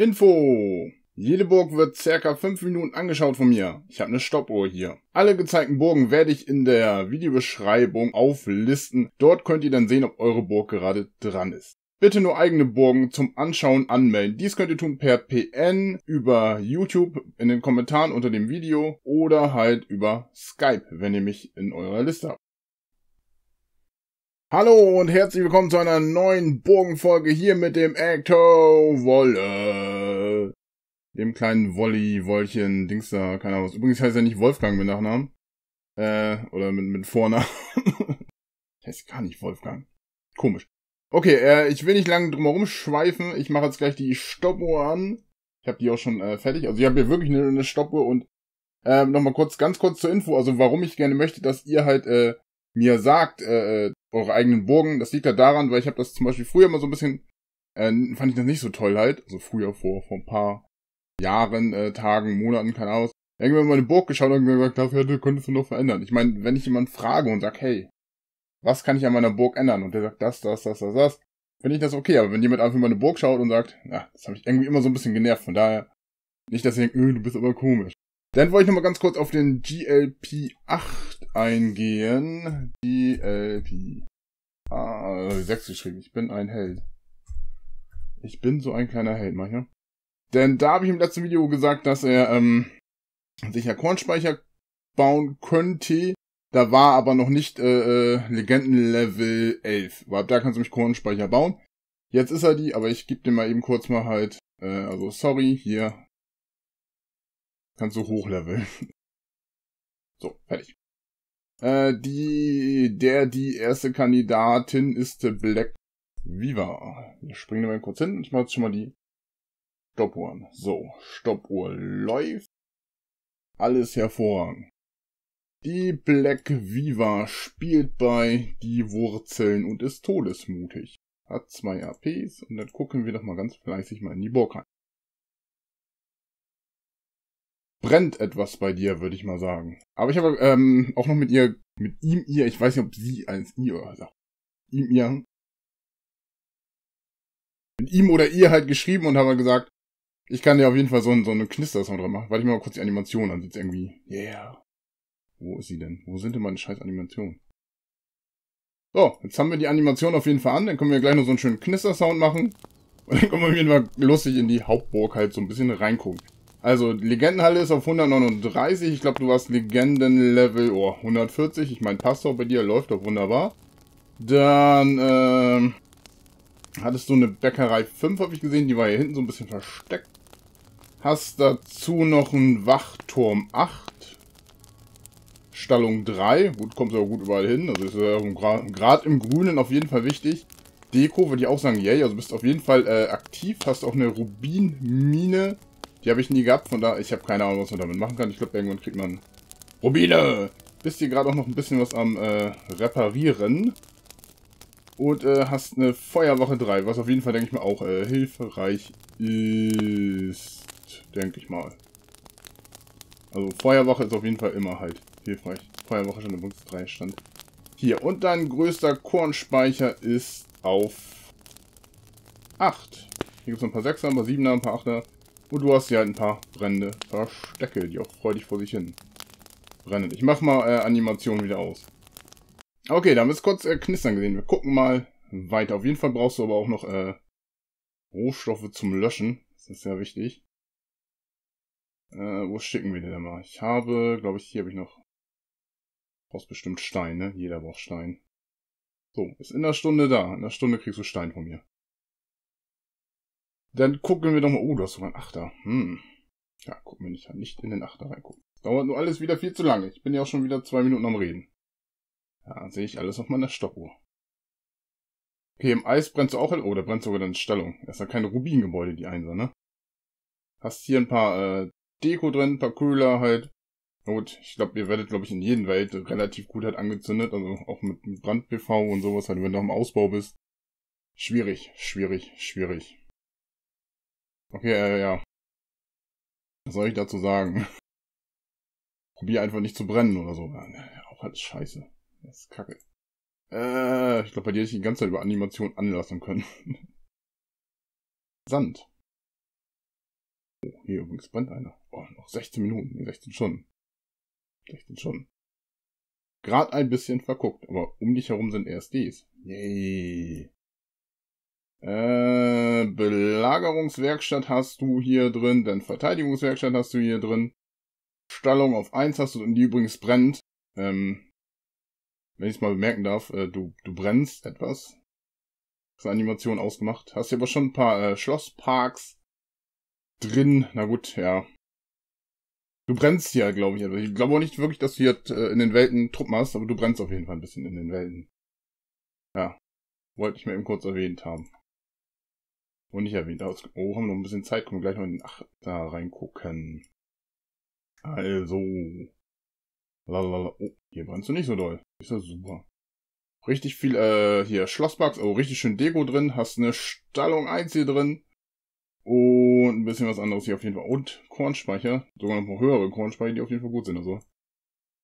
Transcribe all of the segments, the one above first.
Info! Jede Burg wird circa 5 Minuten angeschaut von mir. Ich habe eine Stoppuhr hier. Alle gezeigten Burgen werde ich in der Videobeschreibung auflisten. Dort könnt ihr dann sehen, ob eure Burg gerade dran ist. Bitte nur eigene Burgen zum Anschauen anmelden. Dies könnt ihr tun per PN, über YouTube, in den Kommentaren unter dem Video oder halt über Skype, wenn ihr mich in eurer Liste habt. Hallo und herzlich willkommen zu einer neuen Burgenfolge hier mit dem Ecto Wolle. Dem kleinen Wolli, Wollchen, Dings da, keine Ahnung was. Übrigens heißt er nicht Wolfgang mit Nachnamen. Äh, oder mit, mit Vornamen. heißt gar nicht Wolfgang. Komisch. Okay, äh, ich will nicht lange drum herum schweifen. Ich mache jetzt gleich die Stoppuhr an. Ich habe die auch schon äh, fertig. Also ich habe hier wirklich eine, eine Stoppuhr und äh, nochmal kurz, ganz kurz zur Info. Also warum ich gerne möchte, dass ihr halt äh, mir sagt, äh, äh eure eigenen Burgen. Das liegt ja halt daran, weil ich habe das zum Beispiel früher mal so ein bisschen, äh, fand ich das nicht so toll halt. Also früher vor, vor ein paar Jahren, äh, Tagen, Monaten, keine Ahnung. Irgendwann mal eine Burg geschaut und gesagt, dafür hätte, könntest du noch verändern. Ich meine, wenn ich jemanden frage und sag, hey, was kann ich an meiner Burg ändern? Und der sagt, das, das, das, das, das, finde ich das okay. Aber wenn jemand einfach in meine Burg schaut und sagt, na, das habe ich irgendwie immer so ein bisschen genervt, von daher, nicht, dass ihr denkt, äh, du bist aber komisch. Dann wollte ich nochmal ganz kurz auf den GLP8 eingehen. GLP. Ah, äh, 6 geschrieben. Ich bin ein Held. Ich bin so ein kleiner Held, manchmal. Ne? Denn da habe ich im letzten Video gesagt, dass er ähm, sicher Kornspeicher bauen könnte. Da war aber noch nicht äh, äh Legendenlevel 11. Weil da kannst du mich Kornspeicher bauen. Jetzt ist er die, aber ich gebe dir mal eben kurz mal halt, äh, also sorry, hier Kannst du hochleveln. So, fertig. Äh, die, der, die erste Kandidatin ist Black Viva. Wir springen mal kurz hin. Ich mache jetzt schon mal die Stoppuhr an. So, Stoppuhr läuft. Alles hervorragend. Die Black Viva spielt bei die Wurzeln und ist todesmutig. Hat zwei APs und dann gucken wir doch mal ganz fleißig mal in die Burg rein brennt etwas bei dir, würde ich mal sagen. Aber ich habe ähm, auch noch mit ihr, mit ihm, ihr, ich weiß nicht, ob sie eins ihr oder also, Ihm, ihr. Mit ihm oder ihr halt geschrieben und habe halt gesagt, ich kann dir auf jeden Fall so, einen, so einen Knister-Song dran machen. Warte ich mal kurz die Animation an, sieht's irgendwie. Yeah. Wo ist sie denn? Wo sind denn meine scheiß Animationen? So, jetzt haben wir die Animation auf jeden Fall an. Dann können wir gleich noch so einen schönen Knister-Sound machen. Und dann können wir auf jeden Fall lustig in die Hauptburg halt so ein bisschen reingucken. Also, Legendenhalle ist auf 139. Ich glaube, du warst Legendenlevel oh, 140. Ich meine, passt doch bei dir, läuft doch wunderbar. Dann, ähm, hattest du eine Bäckerei 5, habe ich gesehen. Die war hier hinten so ein bisschen versteckt. Hast dazu noch einen Wachturm 8. Stallung 3. Gut, kommst du auch gut überall hin. Also ist ja gerade im Grünen auf jeden Fall wichtig. Deko würde ich auch sagen, yay. Also bist auf jeden Fall äh, aktiv. Hast auch eine Rubinmine. Die habe ich nie gehabt, von da ich habe keine Ahnung, was man damit machen kann. Ich glaube, irgendwann kriegt man Rubine. Bist hier gerade auch noch ein bisschen was am äh, Reparieren. Und äh, hast eine Feuerwache 3, was auf jeden Fall, denke ich mal, auch äh, hilfreich ist. Denke ich mal. Also Feuerwache ist auf jeden Fall immer halt hilfreich. Feuerwache schon im Bundes 3 stand. Hier, und dein größter Kornspeicher ist auf 8. Hier gibt es noch ein paar 6er, ein paar 7er, ein paar 8er. Und du hast hier halt ein paar brennende Verstecke, die auch freudig vor sich hin brennen. Ich mach mal äh, Animation wieder aus. Okay, da haben wir es kurz äh, knistern gesehen. Wir gucken mal weiter. Auf jeden Fall brauchst du aber auch noch äh, Rohstoffe zum Löschen. Das ist sehr wichtig. Äh, wo schicken wir die denn mal? Ich habe, glaube ich, hier habe ich noch... Brauchst bestimmt Steine. Jeder braucht Stein. So, ist in einer Stunde da. In einer Stunde kriegst du Stein von mir. Dann gucken wir doch mal. Oh, du hast sogar einen Achter. Hm. Ja, gucken wir nicht, nicht in den Achter reingucken. dauert nur alles wieder viel zu lange. Ich bin ja auch schon wieder zwei Minuten am Reden. Ja, sehe ich alles auf meiner Stoppuhr. Okay, im Eis brennst du auch Oh, da brennt sogar deine Stellung. Das ist ja keine Rubingebäude, die Einser, ne? Hast hier ein paar äh, Deko drin, ein paar Köhler halt. Na Gut, ich glaube, ihr werdet, glaube ich, in jedem Welt relativ gut halt angezündet. Also auch mit Brand-PV und sowas, halt, wenn du noch im Ausbau bist. Schwierig, schwierig, schwierig. Okay, äh, ja. Was soll ich dazu sagen? Probier einfach nicht zu brennen oder so. Ja, auch alles scheiße. Das ist kacke. Äh, ich glaube, bei dir hätte ich die ganze Zeit über Animation anlassen können. Sand. Oh, hier übrigens brennt einer. Oh, noch 16 Minuten. 16 Stunden. 16 Stunden. Gerade ein bisschen verguckt, aber um dich herum sind RSDs. E Yay. Äh, Belagerungswerkstatt hast du hier drin, dann Verteidigungswerkstatt hast du hier drin. Stallung auf 1 hast du und die übrigens brennt. Ähm, wenn ich es mal bemerken darf, äh, du, du brennst etwas. Ist Animation ausgemacht. Hast hier aber schon ein paar äh, Schlossparks drin. Na gut, ja. Du brennst hier, glaube ich. Ich glaube auch nicht wirklich, dass du hier äh, in den Welten Truppen hast, aber du brennst auf jeden Fall ein bisschen in den Welten. Ja. Wollte ich mir eben kurz erwähnt haben. Und nicht erwähnt, aus oh, haben noch ein bisschen Zeit, können wir gleich mal in den Ach da reingucken. Also. Lalala. Oh, hier brennst du nicht so doll. Ist ja super. Richtig viel, äh, hier Schlossbugs, oh, richtig schön Deko drin. Hast eine Stallung 1 hier drin. Und ein bisschen was anderes hier auf jeden Fall. Und Kornspeicher. Sogar noch höhere Kornspeicher, die auf jeden Fall gut sind. Also,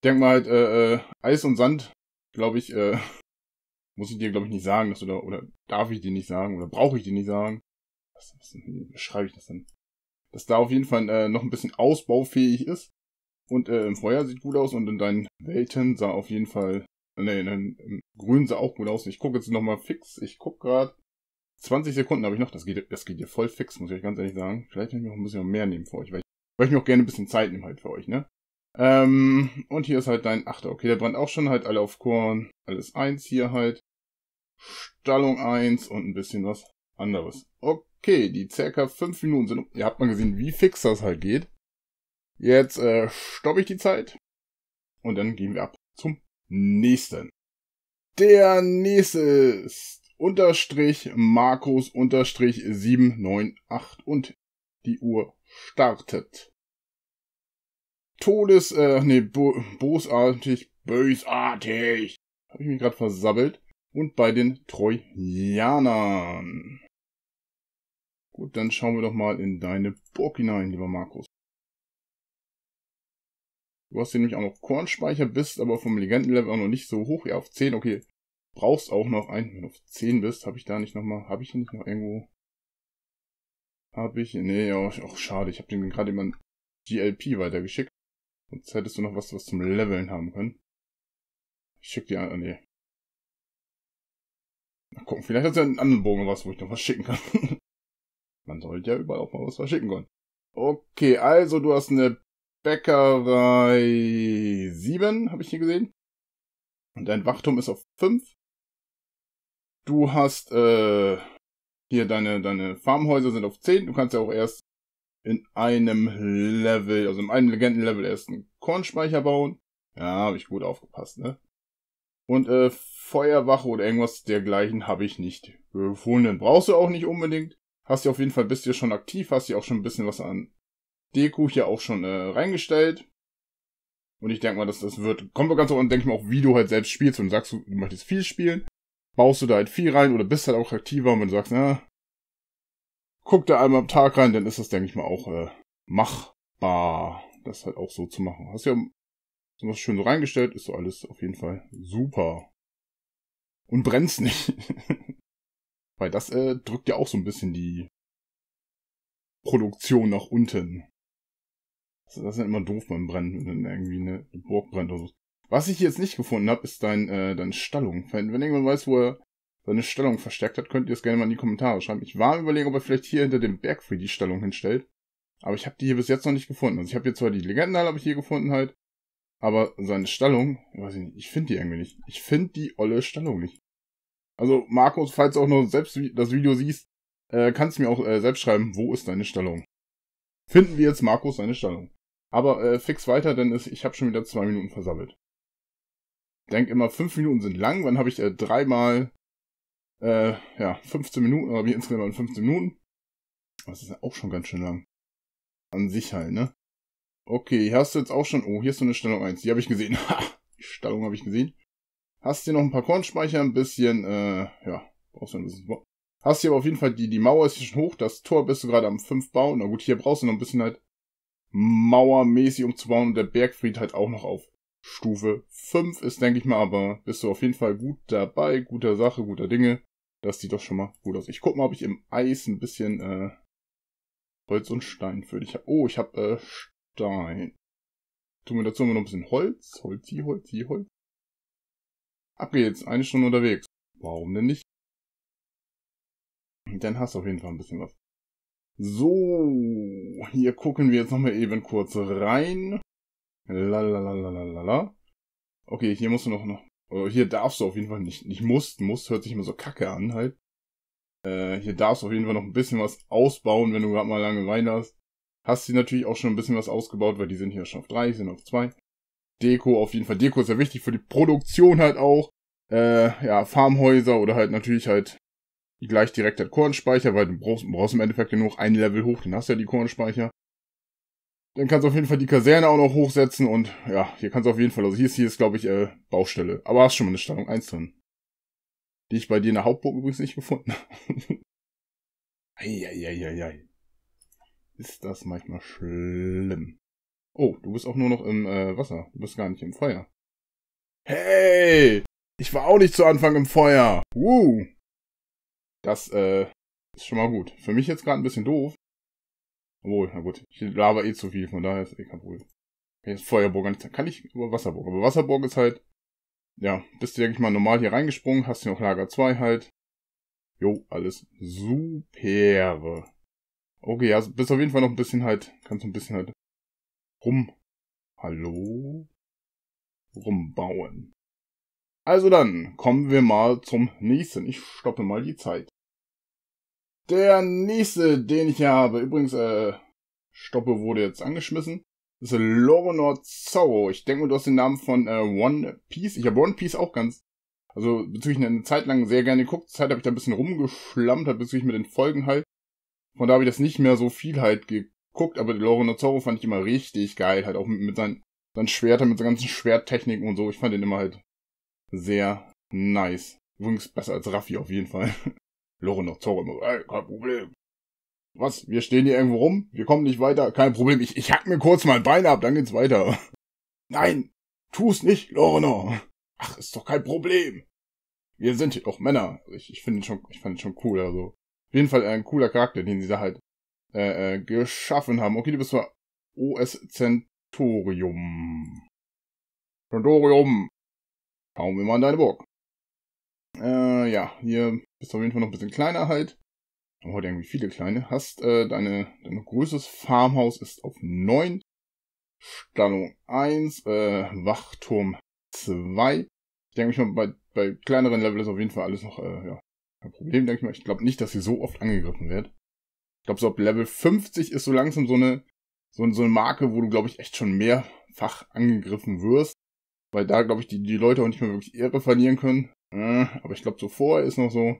denk mal halt, äh, äh, Eis und Sand, glaube ich, äh, muss ich dir, glaube ich, nicht sagen, dass du da, oder darf ich dir nicht sagen, oder brauche ich dir nicht sagen was, was beschreibe ich das denn? Dass da auf jeden Fall äh, noch ein bisschen ausbaufähig ist. Und äh, im Feuer sieht gut aus und in deinen Welten sah auf jeden Fall. Nee, in, im Grün sah auch gut aus. Ich gucke jetzt nochmal fix. Ich guck gerade. 20 Sekunden habe ich noch. Das geht, das geht hier voll fix, muss ich euch ganz ehrlich sagen. Vielleicht hätte ich noch ein bisschen mehr nehmen für euch, weil ich, weil ich mir auch gerne ein bisschen Zeit nehme halt für euch, ne? Ähm, und hier ist halt dein Achter. Okay, der brennt auch schon halt alle auf Korn. Alles eins hier halt. Stallung eins und ein bisschen was anderes. Okay, die circa fünf Minuten sind. Ihr habt mal gesehen, wie fix das halt geht. Jetzt äh, stoppe ich die Zeit. Und dann gehen wir ab zum nächsten. Der nächste ist unterstrich Markus unterstrich 798 und die Uhr startet. Todes, äh, nee, bo bosartig, bösartig. Habe ich mich gerade versabbelt. Und bei den Trojanern. Gut, dann schauen wir doch mal in deine Burg hinein, lieber Markus. Du hast hier nämlich auch noch Kornspeicher, bist aber vom Legendenlevel auch noch nicht so hoch. Ja, auf 10, okay. Brauchst auch noch einen. Wenn du auf 10 bist, habe ich da nicht nochmal, habe ich hier nicht noch irgendwo... Habe ich... Nee, auch, auch schade. Ich habe den gerade immer GLP weitergeschickt. Sonst hättest du noch was, was zum Leveln haben können. Ich schick dir an. Ah, nee. Mal gucken, vielleicht hat du ja einen anderen Bogen was, wo ich noch was schicken kann. Man sollte ja überall auch mal was verschicken können. Okay, also du hast eine Bäckerei 7, habe ich hier gesehen. Und dein Wachturm ist auf 5. Du hast äh, hier deine, deine Farmhäuser sind auf 10. Du kannst ja auch erst in einem Level, also in einem Legendenlevel erst einen Kornspeicher bauen. Ja, habe ich gut aufgepasst, ne? Und äh, Feuerwache oder irgendwas dergleichen habe ich nicht gefunden. Brauchst du auch nicht unbedingt hast du auf jeden Fall, bist du schon aktiv, hast du auch schon ein bisschen was an Deko hier auch schon äh, reingestellt. Und ich denke mal, dass das wird, kommt doch ganz auch an, denke ich mal auch, wie du halt selbst spielst. Und sagst du, möchtest viel spielen, baust du da halt viel rein oder bist halt auch aktiver und wenn du sagst, na, guck da einmal am Tag rein, dann ist das, denke ich mal, auch äh, machbar, das halt auch so zu machen. Hast du ja so was schön so reingestellt, ist so alles auf jeden Fall super. Und brennst nicht. Weil das äh, drückt ja auch so ein bisschen die Produktion nach unten. das ist ja immer doof beim Brennen, wenn irgendwie eine Burg brennt oder so. Was ich jetzt nicht gefunden habe, ist dein, äh, deine Stallung. Wenn, wenn irgendjemand weiß, wo er seine Stallung verstärkt hat, könnt ihr es gerne mal in die Kommentare schreiben. Ich war überlegen, ob er vielleicht hier hinter dem Berg für die Stallung hinstellt. Aber ich habe die hier bis jetzt noch nicht gefunden. Also ich habe hier zwar die Legendenhalle habe ich hier gefunden halt, aber seine Stallung, weiß ich nicht, ich finde die irgendwie nicht. Ich finde die olle Stallung nicht. Also, Markus, falls du auch noch selbst das Video siehst, äh, kannst du mir auch äh, selbst schreiben, wo ist deine Stallung? Finden wir jetzt Markus seine Stallung. Aber äh, fix weiter, denn es, ich habe schon wieder zwei Minuten versammelt. Denk immer, fünf Minuten sind lang, wann habe ich äh, dreimal, äh, ja, 15 Minuten, oder wie insgesamt 15 Minuten. Das ist ja auch schon ganz schön lang. An sich halt, ne? Okay, hier hast du jetzt auch schon, oh, hier ist so eine Stellung 1, die habe ich gesehen. Ha, die Stallung habe ich gesehen. Hast hier noch ein paar Kornspeicher, ein bisschen, äh, ja, brauchst du ein bisschen. Hast hier aber auf jeden Fall, die, die Mauer ist hier schon hoch, das Tor bist du gerade am 5 bauen. Na gut, hier brauchst du noch ein bisschen halt mauermäßig umzubauen und der Bergfried halt auch noch auf Stufe 5 ist, denke ich mal, aber bist du auf jeden Fall gut dabei, guter Sache, guter Dinge. Das sieht doch schon mal gut aus. Ich guck mal, ob ich im Eis ein bisschen äh, Holz und Stein für dich habe. Oh, ich habe äh, Stein. Tun wir dazu immer noch ein bisschen Holz. Holzi, Holzi, Holz. Ab geht's, eine Stunde unterwegs. Warum denn nicht? Dann hast du auf jeden Fall ein bisschen was. So, hier gucken wir jetzt nochmal eben kurz rein. Lalalalalala. Okay, hier musst du noch, noch, oh, hier darfst du auf jeden Fall nicht, nicht musst, musst hört sich immer so kacke an halt. Äh, hier darfst du auf jeden Fall noch ein bisschen was ausbauen, wenn du gerade mal lange Langeweile hast. Hast du natürlich auch schon ein bisschen was ausgebaut, weil die sind hier schon auf drei, sind auf zwei. Deko auf jeden Fall. Deko ist ja wichtig für die Produktion halt auch. Äh, ja, Farmhäuser oder halt natürlich halt gleich direkt halt Kornspeicher, weil du brauchst, brauchst im Endeffekt ja nur ein Level hoch, dann hast du ja die Kornspeicher. Dann kannst du auf jeden Fall die Kaserne auch noch hochsetzen und ja, hier kannst du auf jeden Fall, also hier ist, hier ist glaube ich, äh, Baustelle. Aber hast schon mal eine Stellung 1 drin. Die ich bei dir in der Hauptburg übrigens nicht gefunden habe. Eieieiei. Ist das manchmal schlimm. Oh, du bist auch nur noch im äh, Wasser. Du bist gar nicht im Feuer. Hey! Ich war auch nicht zu Anfang im Feuer. Woo! Das äh, ist schon mal gut. Für mich jetzt gerade ein bisschen doof. Obwohl, na gut, ich laber eh zu viel, von daher ist eh kein Problem. Jetzt Feuerburg nicht, kann ich über Wasserburg. Aber Wasserburg ist halt, ja, bist du, denke ich mal, normal hier reingesprungen, hast hier noch Lager 2 halt. Jo, alles super. Okay, ja, bist auf jeden Fall noch ein bisschen halt, kannst du ein bisschen halt rum. Hallo? Rumbauen. Also dann kommen wir mal zum nächsten. Ich stoppe mal die Zeit. Der nächste, den ich hier habe, übrigens, äh, Stoppe wurde jetzt angeschmissen, ist Lorenor Zorro. Ich denke mal, du hast den Namen von äh, One Piece. Ich habe One Piece auch ganz, also bezüglich eine Zeit lang sehr gerne geguckt. Zeit habe ich da ein bisschen rumgeschlammt, halt bezüglich mit den Folgen halt. Von da habe ich das nicht mehr so viel halt ge geguckt, aber Lorena Zorro fand ich immer richtig geil, halt auch mit, mit seinen, seinen Schwertern, mit seinen ganzen Schwerttechniken und so. Ich fand ihn immer halt sehr nice. Übrigens besser als Raffi auf jeden Fall. Lorena Zorro immer, ey, kein Problem. Was, wir stehen hier irgendwo rum, wir kommen nicht weiter, kein Problem, ich, ich hack mir kurz mal ein Bein ab, dann geht's weiter. Nein, tu's nicht, Lorena! Ach, ist doch kein Problem. Wir sind hier auch Männer. Also ich, ich finde schon, ich fand ihn schon cool, also. Auf jeden Fall ein cooler Charakter, den sie da halt äh, äh, geschaffen haben. Okay, du bist zwar OS Centorium. Centorium. Schauen wir mal in deine Burg. Äh, ja, hier bist du auf jeden Fall noch ein bisschen kleiner halt. Aber heute irgendwie viele kleine. Hast, äh, deine, dein größtes Farmhaus ist auf 9. Stallung 1, äh, Wachturm 2. Ich denke mal, bei, bei kleineren Level ist auf jeden Fall alles noch, äh, ja, kein Problem, denke ich mal. Ich glaube nicht, dass sie so oft angegriffen wird. Ich glaube, so ab Level 50 ist so langsam so eine, so, so eine Marke, wo du, glaube ich, echt schon mehrfach angegriffen wirst. Weil da, glaube ich, die, die Leute auch nicht mehr wirklich Ehre verlieren können. Äh, aber ich glaube, so vorher ist noch so,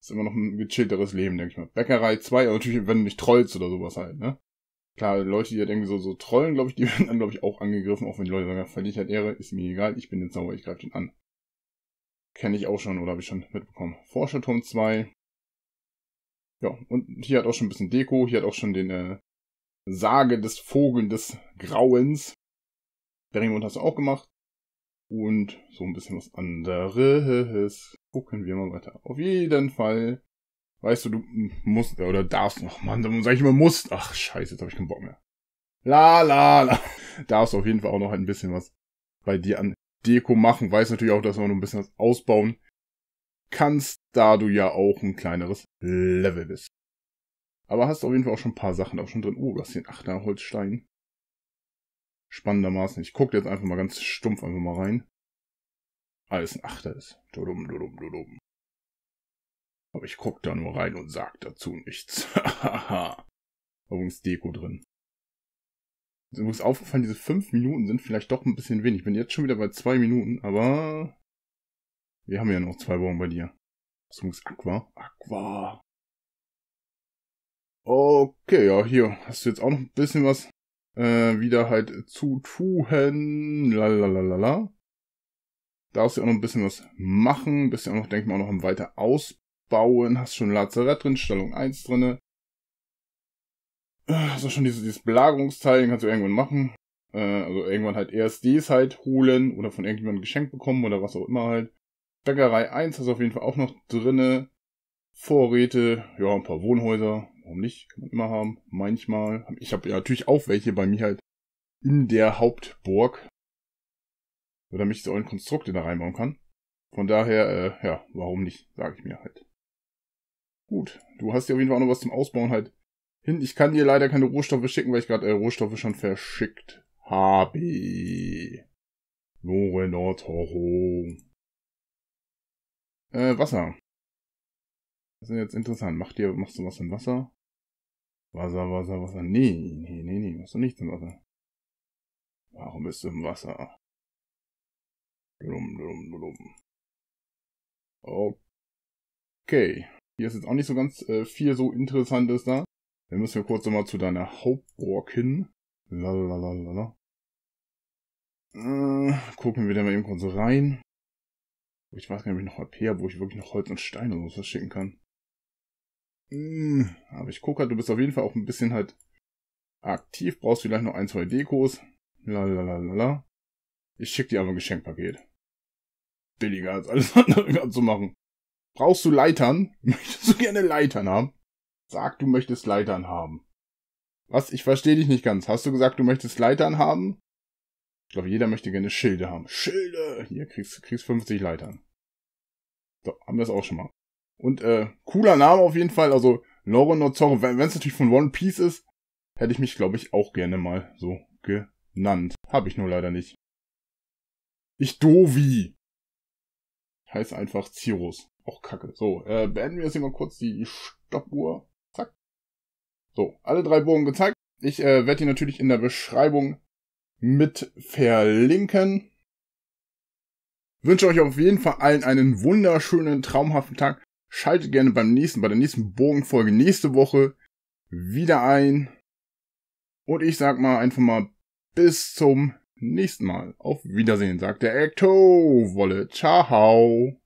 ist immer noch ein gechillteres Leben, denke ich mal. Bäckerei 2, aber natürlich, wenn du nicht trollst oder sowas halt, ne? Klar, Leute, die halt irgendwie so, so trollen, glaube ich, die werden dann, glaube ich, auch angegriffen, auch wenn die Leute sagen, verliere ich halt Ehre, ist mir egal, ich bin jetzt sauber, ich greife den an. Kenne ich auch schon oder habe ich schon mitbekommen. Forscherturm 2, ja, und hier hat auch schon ein bisschen Deko, hier hat auch schon den äh, Sage des Vogeln des Grauens. Beringmund hast du auch gemacht. Und so ein bisschen was anderes. Gucken wir mal weiter. Auf jeden Fall. Weißt du, du musst oder darfst noch, Mann, dann sag ich immer musst. Ach, scheiße, jetzt habe ich keinen Bock mehr. La la la. Darfst auf jeden Fall auch noch ein bisschen was bei dir an Deko machen. Weiß natürlich auch, dass wir noch ein bisschen was ausbauen kannst, da du ja auch ein kleineres Level bist. Aber hast auf jeden Fall auch schon ein paar Sachen auch schon drin. Oh, du hast den 8er Holzstein. Spannendermaßen. Ich gucke jetzt einfach mal ganz stumpf einfach mal rein. Alles ah, ein Achter ist. Dudum, dudum, dudum. Aber ich guck da nur rein und sag dazu nichts. Übrigens Deko drin. Ist übrigens aufgefallen, diese fünf Minuten sind vielleicht doch ein bisschen wenig. Ich bin jetzt schon wieder bei zwei Minuten, aber wir haben ja noch zwei Wochen bei dir. Was muss Aqua. Aqua. Okay, ja, hier hast du jetzt auch noch ein bisschen was äh, wieder halt zu tun. Lalalala. Darfst du auch noch ein bisschen was machen. Bist ja auch noch, denke ich mal, noch am weiter ausbauen. Hast schon Lazarett drin, Stellung 1 drinne. Äh, hast du schon dieses, dieses Belagerungsteil, den kannst du irgendwann machen. Äh, also irgendwann halt ESDs halt holen oder von irgendjemandem geschenkt bekommen oder was auch immer halt. Bäckerei 1 ist auf jeden Fall auch noch drinne. Vorräte, ja, ein paar Wohnhäuser, warum nicht? Kann man immer haben, manchmal. Ich habe ja natürlich auch welche bei mir halt in der Hauptburg, so damit ich so ein Konstrukte da reinbauen kann. Von daher, äh, ja, warum nicht, sage ich mir halt. Gut, du hast ja auf jeden Fall auch noch was zum Ausbauen halt hin. Ich kann dir leider keine Rohstoffe schicken, weil ich gerade äh, Rohstoffe schon verschickt habe. Lore Nordhorung. Äh, Wasser. Das ist jetzt interessant. Mach dir, machst du was im Wasser? Wasser, Wasser, Wasser. Nee, nee, nee, nee, machst du nichts im Wasser. Warum bist du im Wasser? Blum, blum, blum. Okay. Hier ist jetzt auch nicht so ganz äh, viel so Interessantes da. Dann müssen wir kurz nochmal zu deiner Hauptburg hin. Lalalala. Äh, gucken wir da mal eben kurz rein ich weiß gar nicht, ob ich noch EP habe, wo ich wirklich noch Holz und Steine und so schicken kann. Hm, aber ich gucke halt, du bist auf jeden Fall auch ein bisschen halt aktiv, brauchst vielleicht noch ein, zwei Dekos. Lalalala. Ich schicke dir aber ein Geschenkpaket. Billiger als alles andere gerade zu machen. Brauchst du Leitern? Möchtest du gerne Leitern haben? Sag, du möchtest Leitern haben. Was? Ich verstehe dich nicht ganz. Hast du gesagt, du möchtest Leitern haben? Ich glaube, jeder möchte gerne Schilde haben. Schilde! Hier kriegst du 50 Leitern. So, haben wir es auch schon mal. Und äh, cooler Name auf jeden Fall. Also Loren no Zorro, wenn es natürlich von One Piece ist, hätte ich mich, glaube ich, auch gerne mal so genannt. Habe ich nur leider nicht. Ich Dovi. Ich heiße einfach Cirrus. Auch kacke. So, äh, beenden wir jetzt hier mal kurz die Stoppuhr. Zack. So, alle drei Bogen gezeigt. Ich äh, werde die natürlich in der Beschreibung mit verlinken. Wünsche euch auf jeden Fall allen einen wunderschönen, traumhaften Tag. Schaltet gerne beim nächsten, bei der nächsten Bogenfolge nächste Woche wieder ein. Und ich sag mal einfach mal bis zum nächsten Mal. Auf Wiedersehen, sagt der Ecto-Wolle. Ciao.